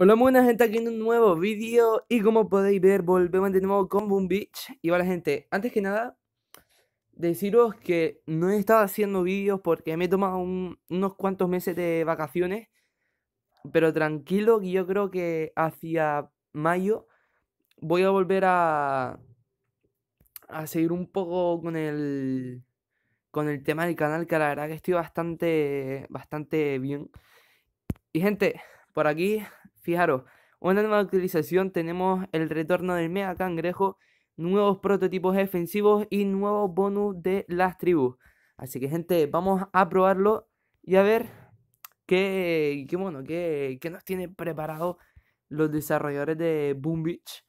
Hola buena gente, aquí en un nuevo vídeo y como podéis ver volvemos de nuevo con Boom Beach Y vale gente, antes que nada deciros que no he estado haciendo vídeos porque me he tomado unos cuantos meses de vacaciones Pero tranquilo que yo creo que hacia mayo voy a volver a, a seguir un poco con el, con el tema del canal que la verdad que estoy bastante, bastante bien Y gente, por aquí Fijaros, una nueva actualización tenemos el retorno del mega cangrejo, nuevos prototipos defensivos y nuevos bonus de las tribus. Así que gente, vamos a probarlo y a ver qué, qué bueno, qué, nos tiene preparados los desarrolladores de Boom Beach.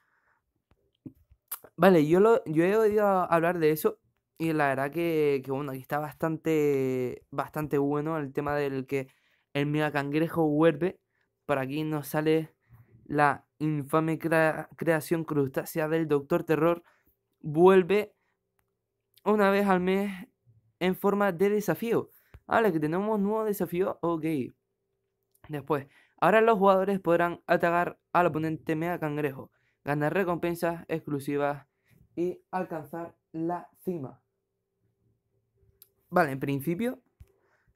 Vale, yo, lo, yo he oído hablar de eso y la verdad que, que bueno, aquí está bastante, bastante bueno el tema del que el mega cangrejo vuelve por aquí nos sale la infame creación crustácea del Doctor Terror. Vuelve una vez al mes en forma de desafío. vale que tenemos nuevo desafío, ok. Después, ahora los jugadores podrán atacar al oponente Mega Cangrejo, ganar recompensas exclusivas y alcanzar la cima. Vale, en principio,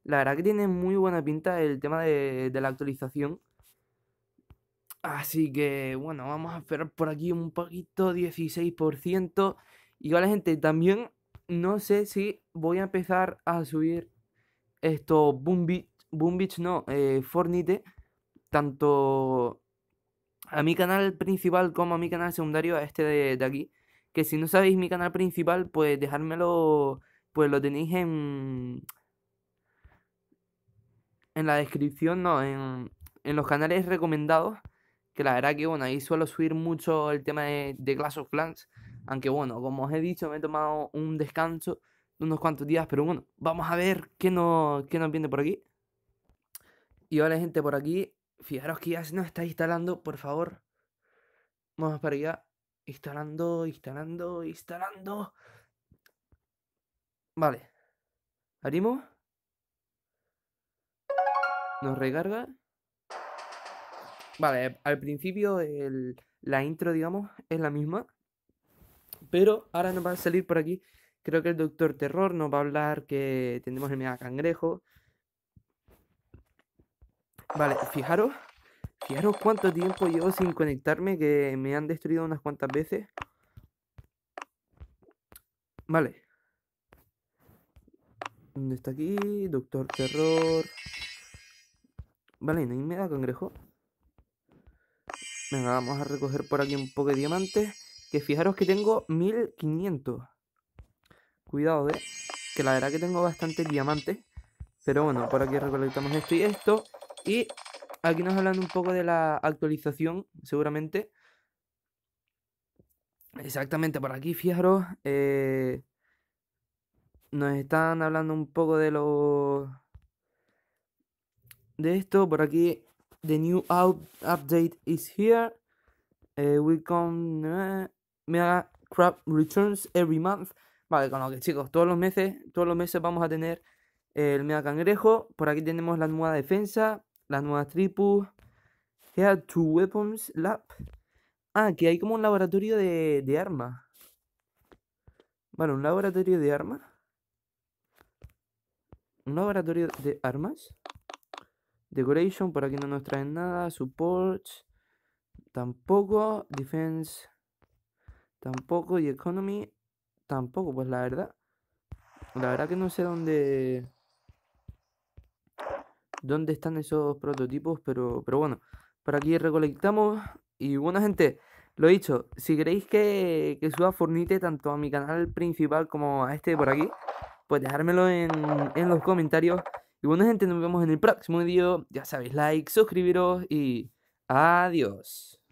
la verdad que tiene muy buena pinta el tema de la actualización. Así que bueno, vamos a esperar por aquí un poquito, 16%. Igual, gente, también no sé si voy a empezar a subir esto, Boom Beach, no, eh, Fornite tanto a mi canal principal como a mi canal secundario, a este de, aquí. Que si no sabéis mi canal principal, pues dejármelo, pues lo tenéis en... En la descripción, no, en, en los canales recomendados que la verdad que bueno, ahí suelo subir mucho el tema de, de of Clans, aunque bueno, como os he dicho, me he tomado un descanso de unos cuantos días, pero bueno, vamos a ver qué, no, nos viene por aquí. Y vale gente por aquí, fijaros que ya se nos está instalando, por favor, vamos para allá, instalando, instalando, instalando. Vale, abrimos. Nos recarga. Vale, al principio el, la intro, digamos, es la misma. Pero ahora nos va a salir por aquí. Creo que el Doctor Terror nos va a hablar que tenemos el mega cangrejo. Vale, fijaros. Fijaros cuánto tiempo llevo sin conectarme, que me han destruido unas cuantas veces. Vale. ¿Dónde está aquí? Doctor Terror. Vale, no hay mega cangrejo vamos a recoger por aquí un poco de diamantes. Que fijaros que tengo 1500. Cuidado, eh. Que la verdad que tengo bastante diamantes. Pero bueno, por aquí recolectamos esto y esto. Y aquí nos hablan un poco de la actualización, seguramente. Exactamente, por aquí, fijaros. Eh, nos están hablando un poco de los... De esto, por aquí the new out update is here. Eh, we come. Eh, mega crab returns every month. Vale, con lo que chicos, todos los meses, todos los meses vamos a tener el mega cangrejo. Por aquí tenemos la nueva defensa, La nueva tripu. Here two weapons lab. Ah, que hay como un laboratorio de, de armas. Vale, un laboratorio de armas. ¿Un laboratorio de armas? Decoration, por aquí no nos traen nada. Support, tampoco. Defense, tampoco. Y Economy, tampoco, pues la verdad. La verdad que no sé dónde... Dónde están esos prototipos, pero, pero bueno. Por aquí recolectamos. Y bueno, gente, lo dicho. Si queréis que, que suba Fornite tanto a mi canal principal como a este por aquí, pues dejármelo en, en los comentarios. Y bueno, gente, nos vemos en el próximo video. Ya sabéis, like, suscribiros y adiós.